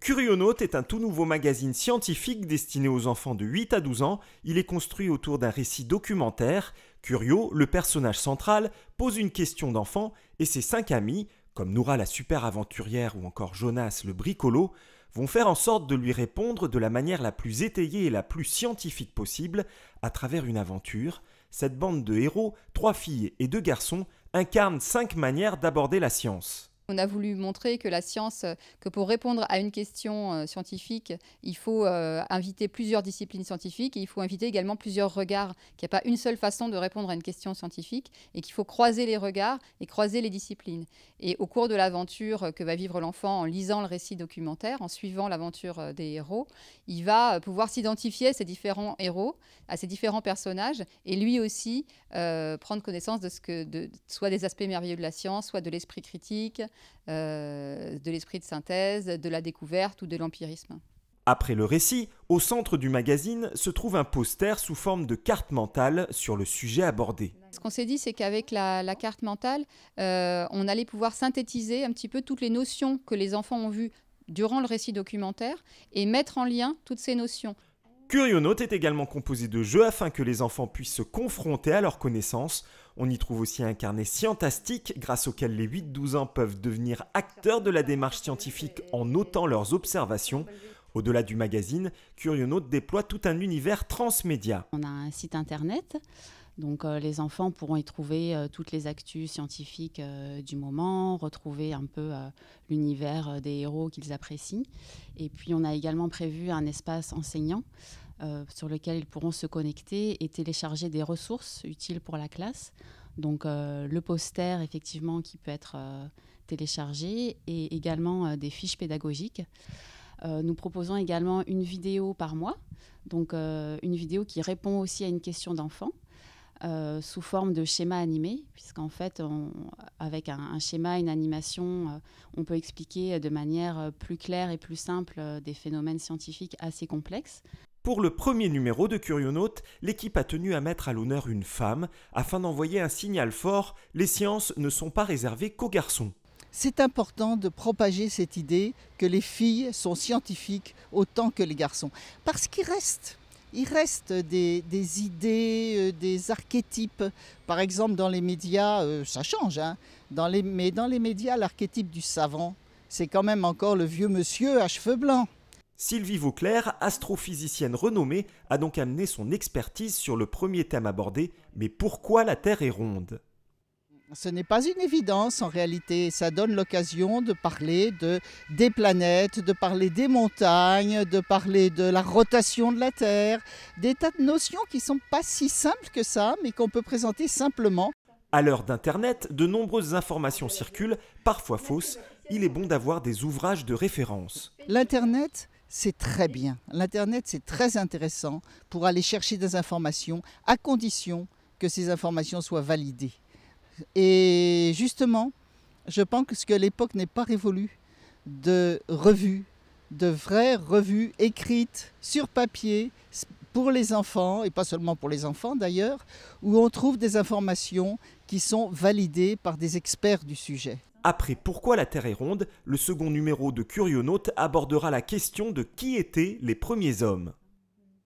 CurioNote est un tout nouveau magazine scientifique destiné aux enfants de 8 à 12 ans. Il est construit autour d'un récit documentaire. Curio, le personnage central, pose une question d'enfant et ses cinq amis, comme Noura la super aventurière ou encore Jonas le bricolo, vont faire en sorte de lui répondre de la manière la plus étayée et la plus scientifique possible à travers une aventure. Cette bande de héros, trois filles et deux garçons, incarnent cinq manières d'aborder la science. On a voulu montrer que la science, euh, que pour répondre à une question euh, scientifique, il faut euh, inviter plusieurs disciplines scientifiques et il faut inviter également plusieurs regards, qu'il n'y a pas une seule façon de répondre à une question scientifique et qu'il faut croiser les regards et croiser les disciplines. Et au cours de l'aventure que va vivre l'enfant en lisant le récit documentaire, en suivant l'aventure des héros, il va pouvoir s'identifier à ces différents héros, à ces différents personnages et lui aussi prendre connaissance de ce que soit des aspects merveilleux de la science, soit de l'esprit critique, euh, de l'esprit de synthèse, de la découverte ou de l'empirisme. Après le récit, au centre du magazine se trouve un poster sous forme de carte mentale sur le sujet abordé. Ce qu'on s'est dit, c'est qu'avec la, carte mentale, euh, on allait pouvoir synthétiser un petit peu toutes les notions que les enfants ont vues durant le récit documentaire et mettre en lien toutes ces notions. Curionote est également composé de jeux afin que les enfants puissent se confronter à leurs connaissances. On y trouve aussi un carnet scientastique grâce auquel les 8-12 ans peuvent devenir acteurs de la démarche scientifique en notant leurs observations. Au-delà du magazine, Curionote déploie tout un univers transmédia. On a un site internet donc euh, les enfants pourront y trouver euh, toutes les actus scientifiques euh, du moment, retrouver un peu l'univers des héros qu'ils apprécient. Et puis on a également prévu un espace enseignant sur lequel ils pourront se connecter et télécharger des ressources utiles pour la classe. Donc le poster effectivement qui peut être téléchargé et également des fiches pédagogiques. nous proposons également une vidéo par mois, donc une vidéo qui répond aussi à une question d'enfant euh, sous forme de schéma animé, puisqu'en fait, avec un, schéma, une animation, euh, on peut expliquer de manière euh, plus claire et plus simple des phénomènes scientifiques assez complexes. Pour le premier numéro de Curionautes, l'équipe a tenu à mettre à l'honneur une femme afin d'envoyer un signal fort les sciences ne sont pas réservées qu'aux garçons. C'est important de propager cette idée que les filles sont scientifiques autant que les garçons, parce qu'il reste il reste des, idées, euh, des archétypes. Par exemple, dans les médias, euh, ça change, hein. mais dans les médias, l'archétype du savant, c'est quand même encore le vieux monsieur à cheveux blancs. Sylvie Vauclair, astrophysicienne renommée, a donc amené son expertise sur le premier thème abordé, mais pourquoi la Terre est ronde ce n'est pas une évidence en réalité. Ça donne l'occasion de parler des planètes, de parler des montagnes, de parler de la rotation de la Terre, des tas de notions qui ne sont pas si simples que ça, mais qu'on peut présenter simplement. À l'heure d'Internet, de nombreuses informations circulent, parfois fausses. Il est bon d'avoir des ouvrages de référence. L'Internet, c'est très bien. L'Internet, c'est très intéressant pour aller chercher des informations, à condition que ces informations soient validées. Et justement, je pense que l'époque n'est pas révolue de revues, de vraies revues écrites sur papier pour les enfants, et pas seulement pour les enfants d'ailleurs, où on trouve des informations qui sont validées par des experts du sujet. Après Pourquoi la Terre est ronde, le second numéro de Curionaute abordera la question de qui étaient les premiers hommes.